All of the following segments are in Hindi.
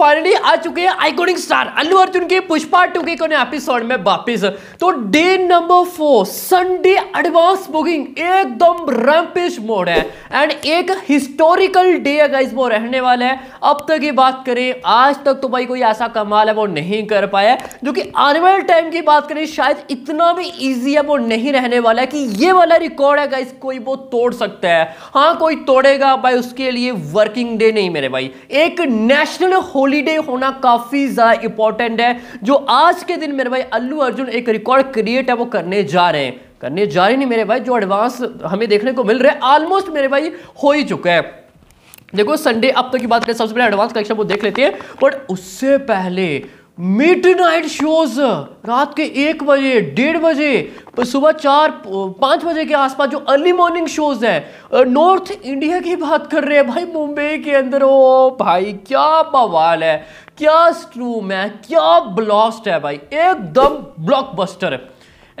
फाइनली आ चुके हैं आइकोनिक स्टार अल्लू अर्जुन के पुष्पा टू के कोने एपिसोड में वापस तो day number four Sunday advance booking एकदम रैम्पेज मोड है एंड एक हिस्टोरिकल डे है गाइस वो रहने वाला है अब तक की बात करें आज तक तो भाई कोई ऐसा कमाल है वो नहीं कर पाया जो कि आने वाले टाइम की बात करें शायद इतना भी ईजी है वो नहीं रहने वाला है कि ये वाला रिकॉर्ड है गाइस कोई वो तोड़ सकता है हाँ कोई तोड़ेगा भाई उसके लिए वर्किंग डे नहीं मेरे भाई एक नेशनल होली हॉलीडे होना काफ़ी ज़्यादा इंपॉर्टेंट है जो आज के दिन मेरे भाई अल्लू अर्जुन एक रिकॉर्ड क्रिएट है वो करने जा रहे हैं करने जा रहे नहीं मेरे भाई जो एडवांस हमें देखने को मिल रहा है ऑलमोस्ट मेरे भाई हो ही चुका है देखो संडे अब तक तो की बात करें सबसे पहले एडवांस कलेक्शन वो देख लेते हैं बट उससे पहले मिड नाइट शोज रात के एक बजे डेढ़ बजे सुबह चार पाँच बजे के आसपास जो अर्ली मॉर्निंग शोज है नॉर्थ इंडिया की बात कर रहे हैं भाई मुंबई के अंदर ओ भाई क्या बवाल है क्या स्ट्रूम है क्या ब्लास्ट है भाई एकदम ब्लॉकबस्टर है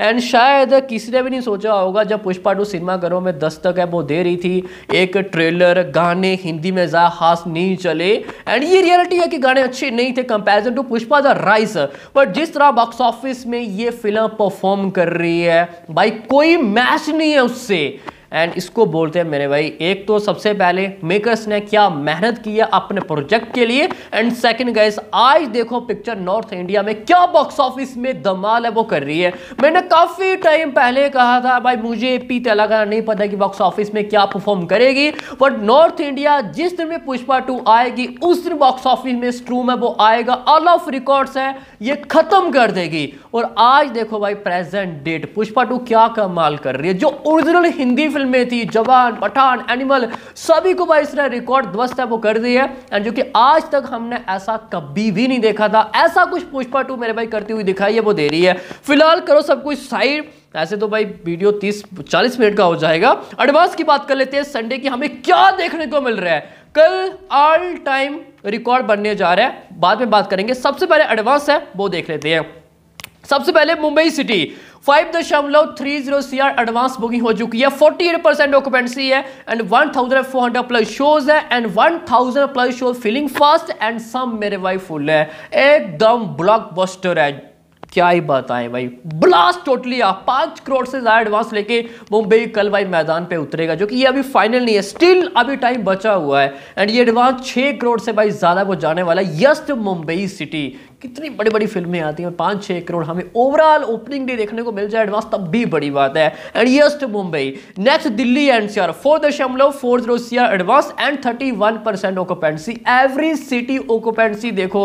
एंड शायद किसी ने भी नहीं सोचा होगा जब पुष्पा टू सिनेमाघरों में दस्तक है वो दे रही थी एक ट्रेलर गाने हिंदी में ज़्यादा खास नहीं चले एंड ये रियलिटी है कि गाने अच्छे नहीं थे comparison to Pushpa the rise but जिस तरह बॉक्स ऑफिस में ये फिल्म परफॉर्म कर रही है भाई कोई मैच नहीं है उससे एंड इसको बोलते हैं मेरे भाई एक तो सबसे पहले मेकर्स ने क्या मेहनत की है अपने प्रोजेक्ट के लिए एंड सेकंड गैस आज देखो पिक्चर नॉर्थ इंडिया में क्या बॉक्स ऑफिस में धमाल है वो कर रही है मैंने काफ़ी टाइम पहले कहा था भाई मुझे पी तेलंगाना नहीं पता कि बॉक्स ऑफिस में क्या परफॉर्म करेगी बट नॉर्थ इंडिया जिस दिन में पुष्पा टू आएगी उस दिन बॉक्स ऑफिस में स्ट्रूम है वो आएगा ऑल ऑफ रिकॉर्ड्स है ये खत्म कर देगी और आज देखो भाई प्रेजेंट डेट पुष्पा टू क्या कमाल कर रही है जो ओरिजिनल हिंदी फिल्म फिल्में थी जवान पठान एनिमल सभी को भाई इसने रिकॉर्ड ध्वस्त है वो कर दी है एंड जो कि आज तक हमने ऐसा कभी भी नहीं देखा था ऐसा कुछ पुष्पा टू मेरे भाई करती हुई दिखाई है वो दे रही है फिलहाल करो सब कुछ साइड ऐसे तो भाई वीडियो 30 40 मिनट का हो जाएगा एडवांस की बात कर लेते हैं संडे की हमें क्या देखने को मिल रहा है कल ऑल टाइम रिकॉर्ड बनने जा रहा है बाद में बात करेंगे सबसे पहले एडवांस है वो देख लेते हैं सबसे पहले मुंबई सिटी फाइव दशमलव three zero C R advance booking हो चुकी है फोर्टी एट परसेंट ऑक्यूपेंसी है and one thousand four hundred plus shows है and one thousand plus shows feeling fast and some मेरे वाइफ फुल है एकदम ब्लॉक बस्टर है क्या ही बताएं भाई ब्लास्ट टोटली आप पांच करोड़ से ज़्यादा एडवांस लेके मुंबई कल भाई मैदान पे उतरेगा जो कि ये अभी फाइनल नहीं है स्टिल अभी टाइम बचा हुआ है एंड ये एडवांस छह करोड़ से भाई ज़्यादा वो जाने वाला है यस्ट मुंबई सिटी कितनी बड़ी बड़ी फिल्में आती हैं पाँच छः करोड़ हमें ओवरऑल ओपनिंग डे देखने को मिल जाए एडवांस तब भी बड़ी बात है and yes to Mumbai next Delhi NCR four दशमलव four zero C R advance and thirty one percent occupancy every city occupancy देखो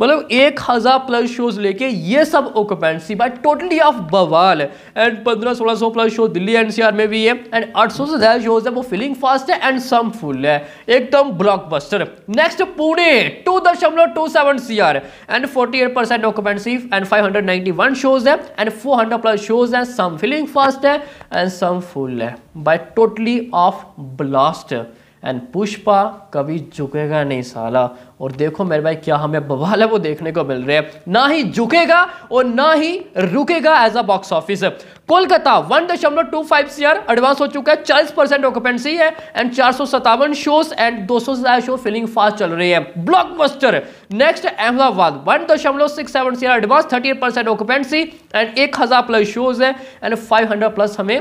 मतलब एक हज़ार प्लस शोज लेके ये सब ओकोपेंसी बाय टोटली ऑफ बवाल एंड पंद्रह सोलह सौ प्लस शो दिल्ली एनसीआर में भी है एंड आठ सौ से ज़्यादा शोज है वो फिलिंग फास्ट है एंड सम फुल है एकदम ब्लॉकबस्टर नेक्स्ट पुणे टू दशमलव two seven C R and Forty-eight percent occupancy and 591 shows है and 400 plus shows है some filling fast है and some full है by totally off blast है एंड पुष्पा कभी झुकेगा नहीं साला और देखो मेरे भाई क्या हमें बवाल है वो देखने को मिल रहे हैं ना ही झुकेगा और ना ही रुकेगा as a box office Kolkata one दशमलव टू फाइव सीआर एडवांस हो चुका है चालीस परसेंट ऑक्यूपेंसी है एंड चार सौ सत्तावन शोज एंड दो सौ से ज्यादा शो फिलिंग फास्ट चल रही है ब्लॉकबस्टर नेक्स्ट अहमदाबाद वन दशमलव six seven CR advance thirty eight percent occupancy and एक हजार प्लस शोज है एंड फाइव हंड्रेड प्लस हमें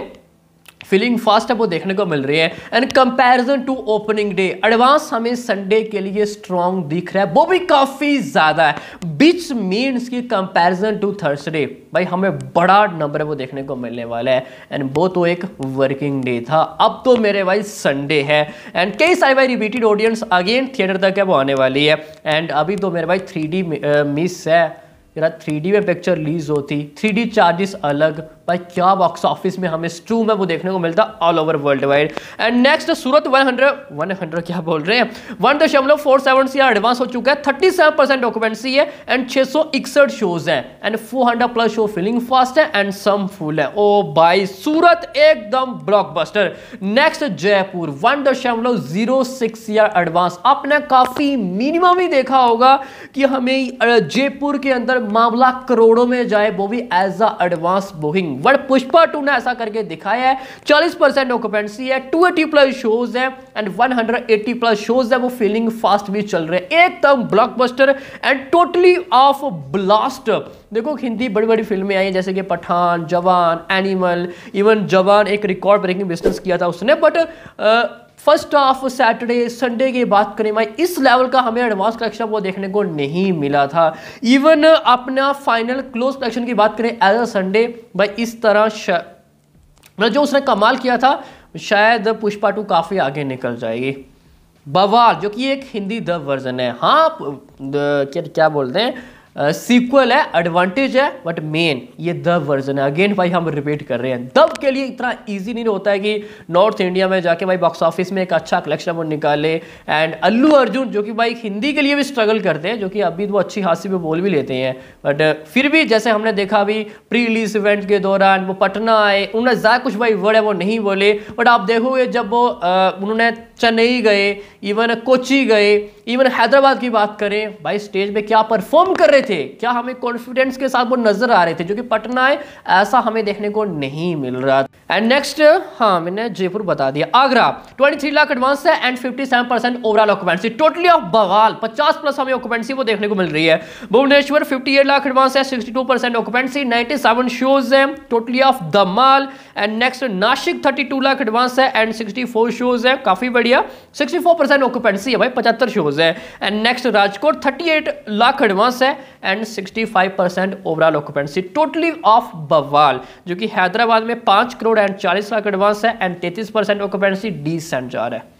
फीलिंग फास्ट है वो देखने को मिल रही है and comparison to opening day advance हमें संडे के लिए स्ट्रॉन्ग दिख रहा है वो भी काफ़ी ज़्यादा है बिच मीन्स की कंपैरिजन टू थर्सडे भाई हमें बड़ा नंबर है वो देखने को मिलने वाला है एंड वो तो एक वर्किंग डे था अब तो मेरे भाई संडे है एंड कई सारे भाई रिपीटेड ऑडियंस अगेन थिएटर तक है वो आने वाली है एंड अभी तो मेरे भाई थ्री मिस है थ्री डी में पिक्चर रिलीज होती थ्री डी चार्जेस अलग भाई क्या बॉक्स ऑफिस में हमें स्टू में वो देखने को मिलता all over world wide and next Surat 100 100 क्या बोल रहे हैं वन दशमलव फोर सेवन सी एडवांस हो चुका है थर्टी सेवन परसेंट ऑक्यूपेंसी है एंड छः सौ इकसठ शोज हैं and four hundred plus show filling fast है एंड सम फुल है ओ oh, भाई सूरत एकदम ब्लॉकबस्टर नेक्स्ट जयपुर वन दशमलव जीरो सिक्स एडवांस आपने काफ़ी मिनिमम ही देखा होगा कि हमें जयपुर के अंदर मामला करोड़ों में जाए वो भी as a advance booking word Pushpa two ने ऐसा करके दिखाया है चालीस परसेंट ऑक्यूपेंसी है टू एटी प्लस शोज है and one hundred eighty plus shows है वो फीलिंग फास्ट भी चल रहे हैं एकदम blockbuster and totally off blast देखो हिंदी बड़ी बड़ी फिल्में आई हैं जैसे कि पठान जवान एनिमल इवन जवान एक रिकॉर्ड ब्रेकिंग बिजनेस किया था उसने but first half Saturday Sunday की बात करें भाई इस लेवल का हमें एडवांस कलेक्शन वो देखने को नहीं मिला था इवन अपना फाइनल क्लोज कलेक्शन की बात करें एज अ संडे भाई इस तरह मतलब जो उसने कमाल किया था शायद पुष्पा टू काफ़ी आगे निकल जाएगी बवाल जो कि एक हिंदी द वर्जन है हाँ क्या क्या बोलते हैं सीक्वल uh, है एडवांटेज है बट मेन ये द वर्जन है अगेन भाई हम रिपीट कर रहे हैं दब के लिए इतना इजी नहीं होता है कि नॉर्थ इंडिया में जाके भाई बॉक्स ऑफिस में एक अच्छा कलेक्शन वो निकाले एंड अल्लू अर्जुन जो कि भाई हिंदी के लिए भी स्ट्रगल करते हैं जो कि अभी वो अच्छी खासी में बोल भी लेते हैं बट uh, फिर भी जैसे हमने देखा अभी प्री रिलीज इवेंट के दौरान वो पटना आए उन्होंने ज़्यादा कुछ भाई वर्ड है वो नहीं बोले बट आप देखोगे जब वो uh, उन्होंने चेन्नई गए इवन कोची गए इवन हैदराबाद की बात करें भाई स्टेज में क्या परफॉर्म कर रहे थे क्या हमें कॉन्फिडेंस के साथ वो नजर आ रहे थे जो कि पटना है ऐसा हमें देखने को नहीं मिल रहा एंड नेक्स्ट हाँ मैंने जयपुर बता दिया आगरा 23 लाख एडवांस है and 57 percent overall occupancy totally off बवाल 50 प्लस हमें ऑक्यूपेंसी वो देखने को मिल रही है भुवनेश्वर एट लाख एडवांस है 62 परसेंट ऑक्यूपेंसी शोज है टोटली ऑफ द माल and next Nashik two lakh advance है एंड फोर शोज है काफी बढ़िया 64 परसेंट ऑक्यूपेंसी है भाई पचहत्तर शोज है and next Rajkot 38 lakh advance है and 65 percent overall occupancy totally off बवाल जो कि हैदराबाद में पाँच करोड़ एंड चालीस लाख एडवांस है एंड तैतीस परसेंट ऑक्यूपेंसी डिसेंट जा रहा है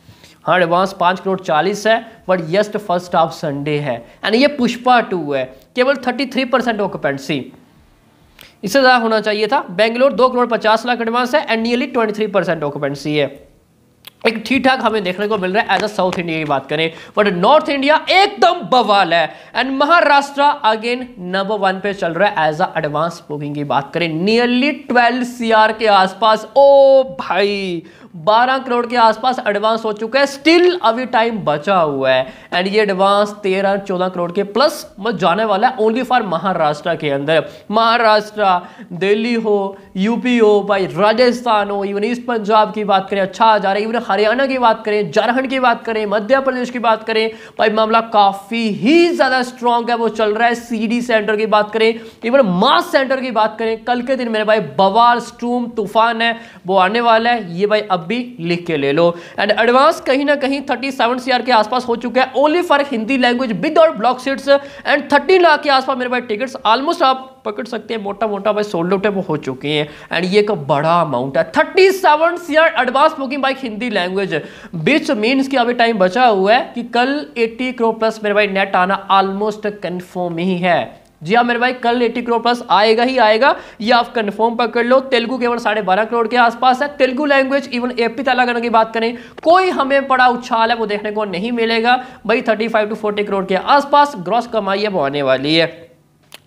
हाँ एडवांस पाँच करोड़ चालीस है बट यस्ट फर्स्ट ऑफ संडे है एंड ये पुष्पा टू है केवल थर्टी थ्री परसेंट ऑक्यूपेंसी इससे ज़्यादा होना चाहिए था बेंगलोर दो करोड़ पचास लाख एडवांस है and nearly twenty three percent occupancy है एक ठीक ठाक हमें देखने को मिल रहा है एज अ साउथ इंडिया की बात करें बट नॉर्थ इंडिया एकदम बवाल है and Maharashtra again number one पे चल रहा है एज अ एडवांस बुकिंग की बात करें नियरली ट्वेल्व सीआर के आसपास ओ भाई बारह करोड़ के आसपास एडवांस हो चुका है स्टिल अभी टाइम बचा हुआ है एंड ये एडवांस तेरह चौदह करोड़ के प्लस जाने वाला है ओनली फॉर महाराष्ट्र के अंदर महाराष्ट्र दिल्ली हो यूपी हो भाई राजस्थान हो इवन ईस्ट पंजाब की बात करें अच्छा आ जा रहा है इवन हरियाणा की बात करें झारखंड की बात करें मध्य प्रदेश की बात करें भाई मामला काफ़ी ही ज़्यादा स्ट्रांग है वो चल रहा है सी सेंटर की बात करें इवन मास सेंटर की बात करें कल के दिन मेरे भाई बवाल स्टूम तूफान है वो आने वाला है ये भाई अब आप भी लिख के ले लो एंड एडवांस कहीं ना कहीं थर्टी सेवन सी के आसपास हो चुका है only for Hindi language with और block seats and thirty lakh के आसपास मेरे पास टिकट्स ऑलमोस्ट आप पकड़ सकते हैं मोटा मोटा भाई सोल्ड आउट है वो हो चुके हैं एंड ये एक बड़ा अमाउंट है thirty seven C R advance booking by Hindi language which means कि अभी टाइम बचा हुआ है कि कल एट्टी करोड़ प्लस मेरे भाई नेट आना ऑलमोस्ट कन्फर्म ही है जी हाँ मेरे भाई कल एटी करोड़ प्लस आएगा ही आएगा ये आप कन्फर्म पर कर लो तेलुगु केवल साढ़े बारह करोड़ के आसपास है Telugu language even AP Telangana की बात करें कोई हमें बड़ा उछाल है वो देखने को नहीं मिलेगा भाई thirty five to forty crore के आसपास ग्रॉस कमाई अब आने वाली है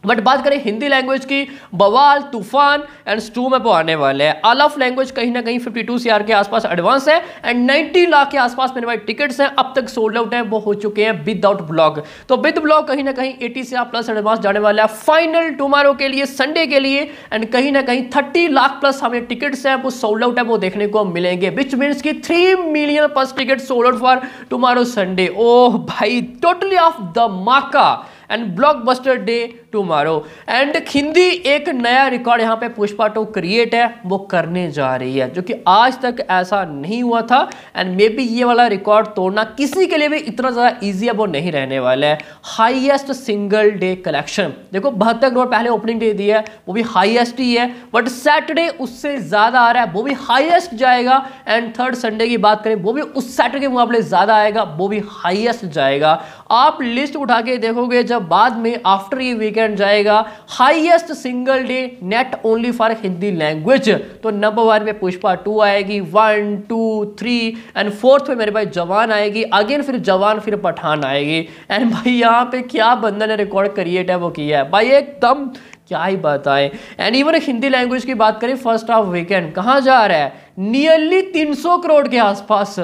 बट बात करें हिंदी लैंग्वेज की बवाल तूफान एंड स्टू में वो आने वाले हैं आल ऑफ लैंग्वेज कहीं ना कहीं 52 टू के आसपास एडवांस है एंड 90 लाख के आसपास मेरे भाई टिकट्स हैं अब तक सोल्ड आउट हैं वो हो चुके हैं विदाउट ब्लॉग तो विद ब्लॉग कहीं ना कहीं 80 से आप प्लस एडवांस जाने वाले हैं फाइनल टुमारो के लिए संडे के लिए एंड कहीं ना कहीं थर्टी लाख प्लस हमें टिकट्स हैं वो सोल्ड आउट है वो देखने को मिलेंगे विच मीन्स की three million plus ticket sold out for tomorrow Sunday oh भाई टोटली ऑफ द माका and blockbuster day tomorrow and Hindi एक नया रिकॉर्ड यहाँ पे पुष्पा टू क्रिएट है वो करने जा रही है जो कि आज तक ऐसा नहीं हुआ था एंड मे बी ये वाला रिकॉर्ड तोड़ना किसी के लिए भी इतना ज़्यादा ईजी अब वो नहीं रहने वाला है हाइएस्ट सिंगल डे कलेक्शन देखो बहत्तर करोड़ पहले ओपनिंग डे दी है वो भी हाइएस्ट ही है बट सैटरडे उससे ज़्यादा आ रहा है वो भी हाइएस्ट जाएगा एंड थर्ड संडे की बात करें वो भी उस सैटरडे के मुकाबले ज़्यादा आएगा वो भी हाइएस्ट जाएगा आप लिस्ट उठा के देखोगे जब बाद में आफ्टर ये वीकेंड इंपॉर्टेंट जाएगा highest single day net only for Hindi language तो नंबर वन में पुष्पा टू आएगी one two three and fourth में मेरे भाई जवान आएगी अगेन फिर जवान फिर पठान आएगी एंड भाई यहाँ पे क्या बंदा ने रिकॉर्ड क्रिएट है वो किया है भाई एकदम क्या ही बताएं एंड इवन हिंदी लैंग्वेज की बात करें फर्स्ट हाफ वीकेंड कहाँ जा रहा है नियरली 300 करोड़ के आसपास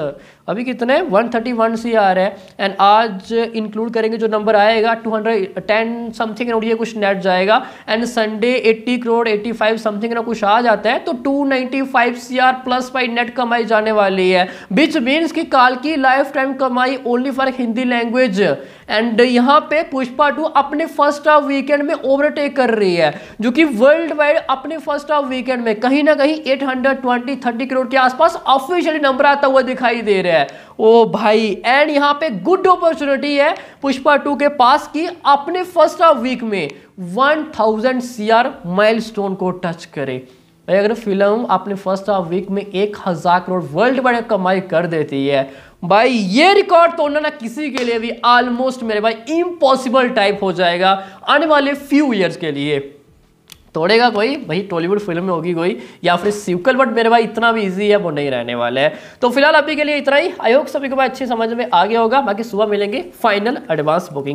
अभी कितने 131 थर्टी वन सी आ रहा है एंड आज इंक्लूड करेंगे जो नंबर आएगा 210 समथिंग ना ये कुछ नेट जाएगा and Sunday 80 crore 85 five something ना कुछ आ जाता है तो 295 five C R plus by net कमाई जाने वाली है बिच मीन्स की काल की लाइफ टाइम कमाई only for Hindi language and यहाँ पे पुष्पा टू अपने फर्स्ट हाफ वीकेंड में ओवरटेक कर रही है जो कि वर्ल्ड वाइड अपने फर्स्ट हाफ वीकेंड में कहीं ना कहीं ट्वेंटी थर्टी करोड़ के आसपास ऑफिशियली नंबर आता हुआ दिखाई दे रहा है ओ भाई एंड यहाँ पे गुड अपॉर्चुनिटी है पुष्पा टू के पास की अपने फर्स्ट हाफ वीक में 1000 माइल माइलस्टोन को टच करे भाई अगर फिल्म आपने फर्स्ट हाफ वीक में एक हज़ार करोड़ वर्ल्ड वाइड कमाई कर देती है भाई ये रिकॉर्ड तोड़ना ना किसी के लिए भी ऑलमोस्ट मेरे भाई इम्पॉसिबल टाइप हो जाएगा आने वाले फ्यू ईयर्स के लिए तोड़ेगा कोई भाई टॉलीवुड फिल्म में होगी कोई या फिर सिक्वल बट मेरे भाई इतना भी इजी है वो नहीं रहने वाला है तो फिलहाल अभी के लिए इतना ही आई होप सभी को भाई अच्छी समझ में आ गया होगा बाकी सुबह मिलेंगे फाइनल एडवांस बुकिंग